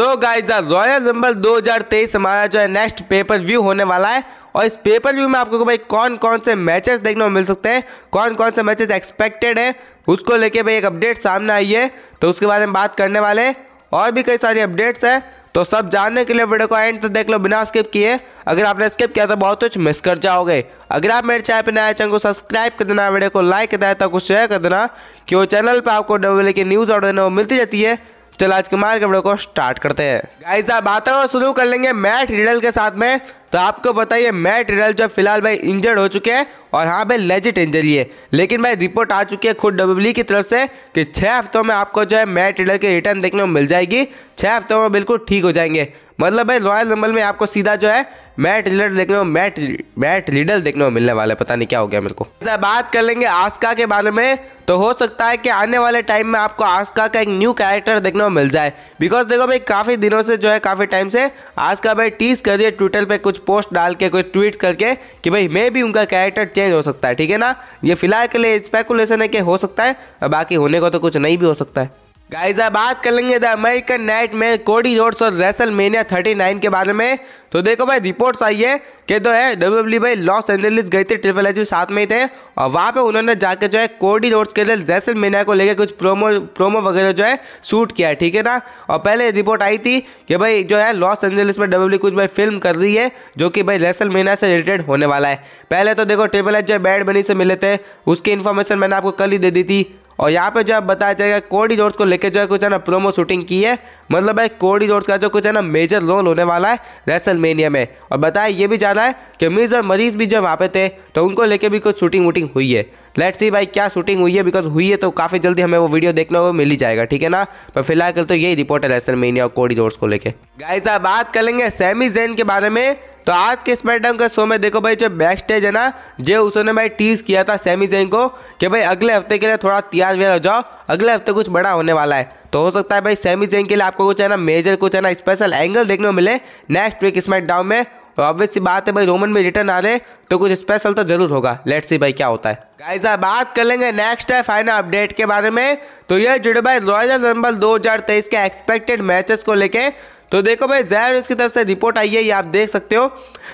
so guys the Royal Rumble 2023 हमारा जो है नेक्स्ट पेपर व्यू होने वाला है और इस पेपर व्यू में आपको भाई कौन कौन से मैचेस देखने को मिल सकते हैं कौन कौन से मैचेस एक्सपेक्टेड है उसको लेके भाई एक अपडेट सामने आई है तो उसके बारे में बात करने वाले हैं और भी कई सारी अपडेट्स हैं तो सब जानने के लिए वीडियो को एंड तक तो देख लो बिना स्किप किए अगर आपने स्किप किया तो बहुत कुछ मिस कर जाओगे अगर आप मेरे चैनल पर नए चैनल को सब्सक्राइब कर देना वीडियो को लाइक कर देना तो कुछ शेयर कर देना कि वो चैनल पर आपको डब्ल्यू की न्यूज़ ऑर्डर देने को मिलती जाती है चलो आज के मार्ग को स्टार्ट करते हैं गाइस अब बातों शुरू कर लेंगे मैट रिडल के साथ में तो आपको बताइए मैट रिनल जो फिलहाल भाई इंजर्ड हो चुके हैं और हाँ भाई लेजिट इंजरी है लेकिन भाई रिपोर्ट आ चुकी है खुद डब्ल्यू की तरफ से कि छः हफ्तों में आपको जो है मैट रिनल की रिटर्न देखने को मिल जाएगी छः हफ्तों में बिल्कुल ठीक हो जाएंगे मतलब भाई रॉयल रंबल में आपको सीधा जो है मैट रिडल देखने को मैट मैट रिडल देखने को मिलने वाला है पता नहीं क्या हो गया मेरे को अच्छा, बात कर लेंगे आस्का के बारे में तो हो सकता है कि आने वाले टाइम में आपको आस्का का एक न्यू कैरेक्टर देखने को मिल जाए बिकॉज देखो भाई काफ़ी दिनों से जो है काफ़ी टाइम से आस्का भाई टीज कर दिए ट्विटर पर कुछ पोस्ट डाल के कुछ ट्वीट करके कि भाई मे भी उनका कैरेक्टर चेंज हो सकता है ठीक है ना ये फिलहाल के लिए स्पेकुलेशन है कि हो सकता है बाकी होने को तो कुछ नहीं भी हो सकता है गाइजा बात कर लेंगे द अमेरिकन नाइट में कोडी रोड्स और रेसल मेनिया थर्टी नाइन के बारे में तो देखो भाई रिपोर्ट्स आई है कि जो है डब्ल्यू डब्ल्यू e भाई लॉस एंजलिस गए थे ट्रिपल एच साथ में ही थे और वहाँ पे उन्होंने जाकर जो है कोडी रोड्स के लिए रेसल मेनिया को लेकर कुछ प्रोमो प्रोमो वगैरह जो है शूट किया ठीक है ना और पहले रिपोर्ट आई थी कि भाई जो है लॉस एंजलिस में डब्ल्यू e कुछ भाई फिल्म कर रही है जो कि भाई रेसल मेना से रिलेटेड होने वाला है पहले तो देखो ट्रिपल एच जो है बैड बनी से मिले थे उसकी इन्फॉर्मेशन मैंने आपको कल ही दे दी थी और यहाँ पे जो है बताया जाएगा कोडी जोर्स को लेकर जो है कुछ है ना प्रोमो शूटिंग की है मतलब भाई कोडी जोर्स का जो कुछ है ना मेजर रोल होने वाला है रेसल में और बताया ये भी ज़्यादा है कि मिर्ज और मरीज भी जो वहाँ पे थे तो उनको लेके भी कुछ शूटिंग वूटिंग हुई है लेट सी भाई क्या शूटिंग हुई है बिकॉज हुई है तो काफ़ी जल्दी हमें वो वीडियो देखने को मिल ही जाएगा ठीक है ना पर तो फिलहाल तो यही रिपोर्ट है रेसल और कोडी जोर्स को लेकर साहब बात कर लेंगे सेमी जैन के बारे में तो आज के स्मैकडाउन के शो में देखो भाई जो बैक स्टेज है ना जो उसने भाई टीज किया था सेमी जैन को कि भाई अगले हफ्ते के लिए थोड़ा तैयार व्यार हो जाओ अगले हफ्ते कुछ बड़ा होने वाला है तो हो सकता है भाई सेमी जैन के लिए आपको कुछ है ना मेजर कुछ है ना स्पेशल एंगल देखने को मिले नेक्स्ट वीक स्मैकडाउन में और ऑब्वियस सी बात है भाई रोमन में रिटर्न आ रहे तो कुछ स्पेशल तो जरूर होगा लेट्स सी भाई क्या होता है गाइस आप बात कर लेंगे नेक्स्ट है फाइनल अपडेट के बारे में तो यह जुड़े भाई रॉयल रंबल 2023 के एक्सपेक्टेड मैचेस को लेके तो देखो भाई जैर उसकी तरफ से रिपोर्ट आई है ये आप देख सकते हो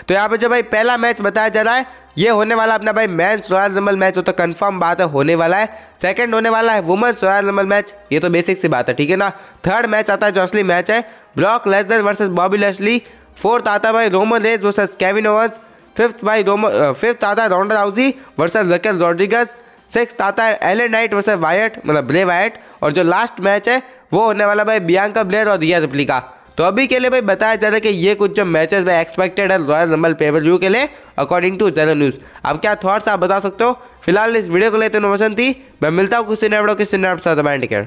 तो यहाँ पे जो भाई पहला मैच बताया जा रहा है ये होने वाला अपना भाई मैन रॉयल नंबर मैच वो तो कंफर्म बात है होने वाला है सेकंड होने वाला है वुमन रॉयल नंबर मैच ये तो बेसिक सी बात है ठीक है ना थर्ड मैच आता है जो असली मैच है Brock Lesnar versus Bobby Lashley fourth आता है भाई Roman Reigns versus Kevin Owens fifth भाई रोमन फिफ्थ आता है Ronda Rousey versus Raquel Rodriguez six आता है एलेन नाइट वर्सेज वायट मतलब ब्ले वायट और जो लास्ट मैच है वो होने वाला भाई बियांका ब्लेयर और रिया रिप्ली का तो अभी के लिए भाई बताया जा रहा है कि ये कुछ जो मैचेस भाई एक्सपेक्टेड है रॉयल रंबल पेपर व्यू के लिए अकॉर्डिंग टू जनरल न्यूज़ अब क्या थॉट्स आप बता सकते हो फिलहाल इस वीडियो को लेते नोवेशन थी मैं मिलता हूँ किसी नेवड़ो किसी नेवड़ साथ